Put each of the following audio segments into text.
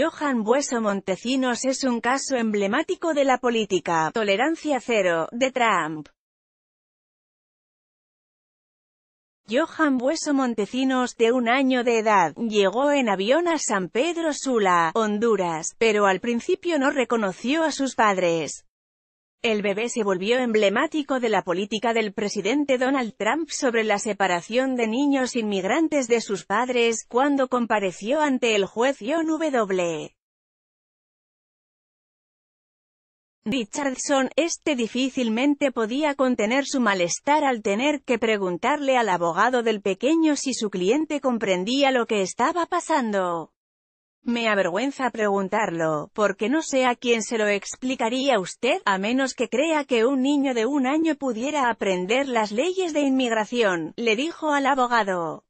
Johan Bueso Montecinos es un caso emblemático de la política «tolerancia cero» de Trump. Johan Bueso Montecinos, de un año de edad, llegó en avión a San Pedro Sula, Honduras, pero al principio no reconoció a sus padres. El bebé se volvió emblemático de la política del presidente Donald Trump sobre la separación de niños inmigrantes de sus padres, cuando compareció ante el juez John W. Richardson, este difícilmente podía contener su malestar al tener que preguntarle al abogado del pequeño si su cliente comprendía lo que estaba pasando. Me avergüenza preguntarlo, porque no sé a quién se lo explicaría usted, a menos que crea que un niño de un año pudiera aprender las leyes de inmigración, le dijo al abogado.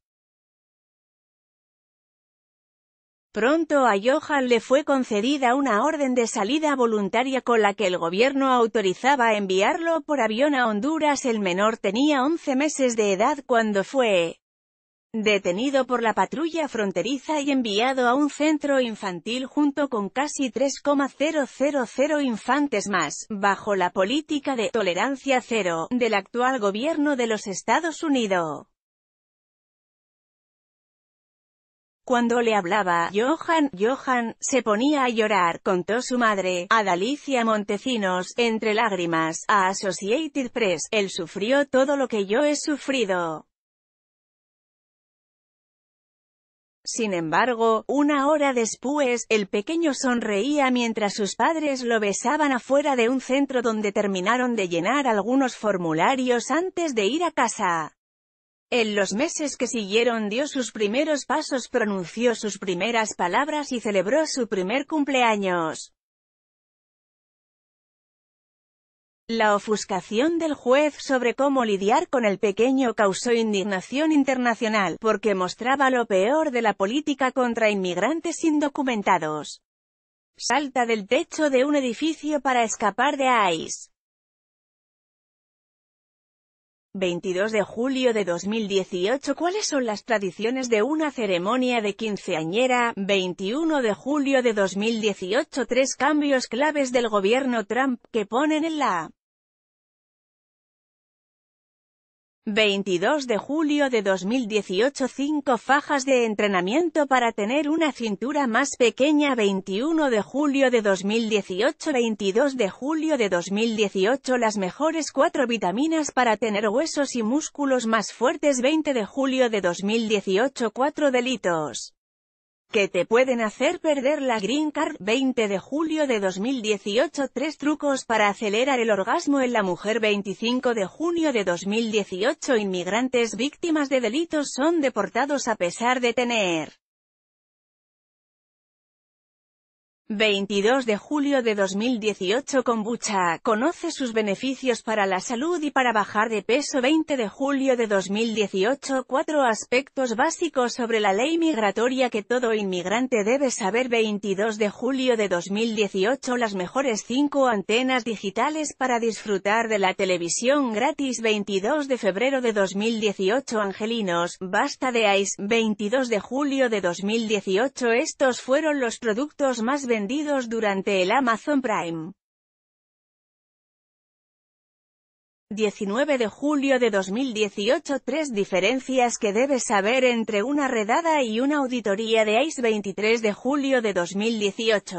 Pronto a Johan le fue concedida una orden de salida voluntaria con la que el gobierno autorizaba enviarlo por avión a Honduras. El menor tenía 11 meses de edad cuando fue detenido por la patrulla fronteriza y enviado a un centro infantil junto con casi 3,000 infantes más, bajo la política de «tolerancia cero» del actual gobierno de los Estados Unidos. Cuando le hablaba, Johan, Johan, se ponía a llorar, contó su madre, a Adalicia Montecinos, entre lágrimas, a Associated Press, él sufrió todo lo que yo he sufrido. Sin embargo, una hora después, el pequeño sonreía mientras sus padres lo besaban afuera de un centro donde terminaron de llenar algunos formularios antes de ir a casa. En los meses que siguieron dio sus primeros pasos, pronunció sus primeras palabras y celebró su primer cumpleaños. La ofuscación del juez sobre cómo lidiar con el pequeño causó indignación internacional, porque mostraba lo peor de la política contra inmigrantes indocumentados. Salta del techo de un edificio para escapar de ICE. 22 de julio de 2018 ¿Cuáles son las tradiciones de una ceremonia de quinceañera? 21 de julio de 2018 Tres cambios claves del gobierno Trump que ponen en la 22 de julio de 2018 5 fajas de entrenamiento para tener una cintura más pequeña 21 de julio de 2018 22 de julio de 2018 Las mejores 4 vitaminas para tener huesos y músculos más fuertes 20 de julio de 2018 4 delitos que te pueden hacer perder la Green Card 20 de julio de 2018 Tres trucos para acelerar el orgasmo en la mujer 25 de junio de 2018 Inmigrantes víctimas de delitos son deportados a pesar de tener 22 de julio de 2018 Kombucha, conoce sus beneficios para la salud y para bajar de peso 20 de julio de 2018 Cuatro aspectos básicos sobre la ley migratoria que todo inmigrante debe saber 22 de julio de 2018 Las mejores cinco antenas digitales para disfrutar de la televisión gratis 22 de febrero de 2018 Angelinos, basta de ICE 22 de julio de 2018 Estos fueron los productos más vendidos vendidos durante el Amazon Prime. 19 de julio de 2018 Tres diferencias que debes saber entre una redada y una auditoría de ICE 23 de julio de 2018